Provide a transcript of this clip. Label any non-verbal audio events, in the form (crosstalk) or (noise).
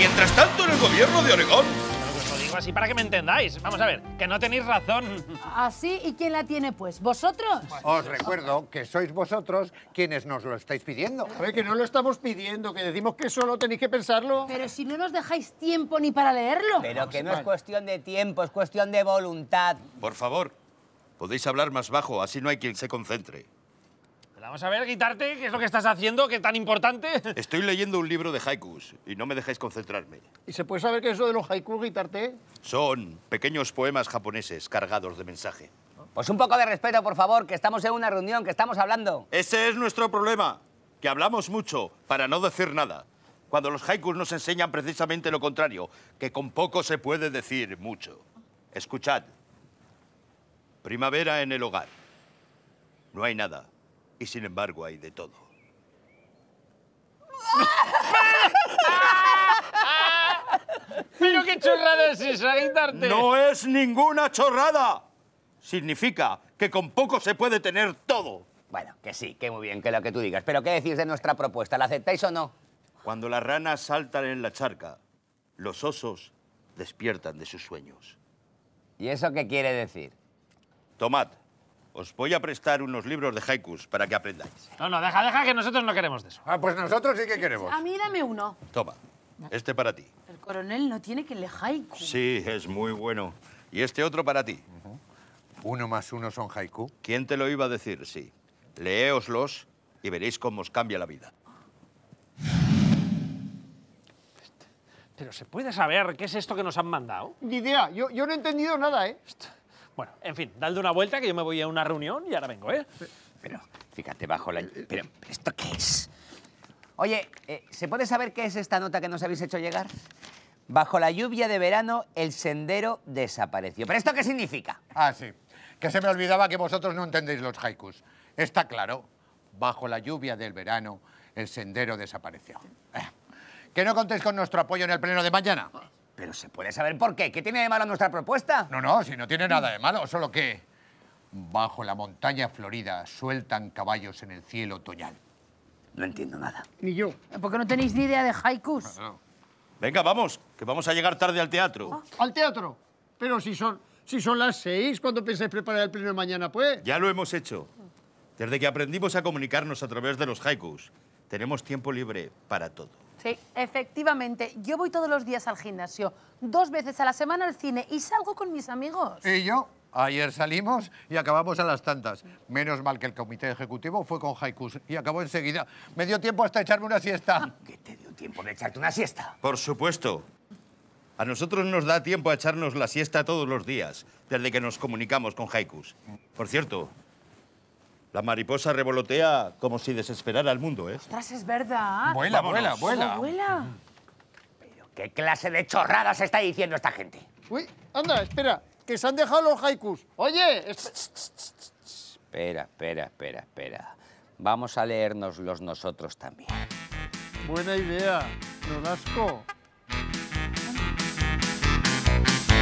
Mientras tanto, en el gobierno de Oregón. Pues lo digo así para que me entendáis. Vamos a ver, que no tenéis razón. ¿Así? Ah, ¿Y quién la tiene, pues? ¿Vosotros? Pues, Os recuerdo que sois vosotros quienes nos lo estáis pidiendo. A ver, que no lo estamos pidiendo, que decimos que solo tenéis que pensarlo. Pero si no nos dejáis tiempo ni para leerlo. Pero que no es cuestión de tiempo, es cuestión de voluntad. Por favor, podéis hablar más bajo, así no hay quien se concentre vamos a ver, guitarte, ¿qué es lo que estás haciendo? ¿Qué tan importante? (laughs) Estoy leyendo un libro de haikus y no me dejáis concentrarme. ¿Y se puede saber qué es eso de los haikus, Guitarte? Son pequeños poemas japoneses cargados de mensaje. Pues un poco de respeto, por favor, que estamos en una reunión, que estamos hablando. Ese es nuestro problema, que hablamos mucho para no decir nada cuando los haikus nos enseñan precisamente lo contrario, que con poco se puede decir mucho. Escuchad. Primavera en el hogar. No hay nada. Y sin embargo hay de todo. ¡Pero qué chorrada es esa, ¡No es ninguna chorrada! Significa que con poco se puede tener todo. Bueno, que sí, que muy bien, que lo que tú digas. Pero ¿qué decís de nuestra propuesta? ¿La aceptáis o no? Cuando las ranas saltan en la charca, los osos despiertan de sus sueños. ¿Y eso qué quiere decir? Tomad, os voy a prestar unos libros de haikus para que aprendáis. No, no, deja, deja, que nosotros no queremos de eso. Ah, pues nosotros sí que queremos. A mí dame uno. Toma, este para ti. El coronel no tiene que leer haiku. Sí, es muy bueno. Y este otro para ti. Uno más uno son haiku. ¿Quién te lo iba a decir? Sí. Leéoslos y veréis cómo os cambia la vida. Pero ¿se puede saber qué es esto que nos han mandado? Ni idea. Yo, no he entendido nada, ¿eh? Bueno, en fin, dadle una vuelta que yo me voy a una reunión y ahora vengo, ¿eh? Pero, fíjate, bajo la... Eh, eh, eh. Pero, ¿esto qué es? Oye, ¿se puede saber qué es esta nota que nos habéis hecho llegar? Bajo la lluvia de verano, el sendero desapareció. ¿Pero esto qué significa? Ah, sí. Que se me olvidaba que vosotros no entendéis los haikus. Está claro. Bajo la lluvia del verano, el sendero desapareció. Que no contéis con nuestro apoyo en el pleno de mañana. Pero se puede saber por qué. ¿Qué tiene de malo nuestra propuesta? No, no, si no tiene nada mm. de malo, solo que... Bajo la montaña florida sueltan caballos en el cielo otoñal. No entiendo nada. Ni yo. ¿Por qué no tenéis ni idea de haikus? Venga, vamos, que vamos a llegar tarde al teatro. Ah, ¿Al teatro? Pero si son, si son las seis, ¿cuándo pensáis preparar el pleno mañana, pues? Ya lo hemos hecho. Desde que aprendimos a comunicarnos a través de los haikus, tenemos tiempo libre para todo. Sí, efectivamente. Yo voy todos los días al gimnasio, dos veces a la semana al cine y salgo con mis amigos. ¿Y yo? Ayer salimos y acabamos a las tantas. Menos mal que el comité ejecutivo fue con haikus y acabó enseguida. Me dio tiempo hasta echarme una siesta. Ah, ¿Qué te dio tiempo de echarte una siesta? Por supuesto. A nosotros nos da tiempo a echarnos la siesta todos los días, desde que nos comunicamos con haikus. Por cierto, la mariposa revolotea como si desesperara al mundo, ¿eh? ¡Ostras, es verdad! ¡Vuela, vuela, vuela! ¡Vuela! ¿Pero qué clase de chorradas está diciendo esta gente? Uy, anda, espera, que se han dejado los haikus. Oye, espera, espera, espera, espera. Vamos a leernos los nosotros también. Buena idea, asco!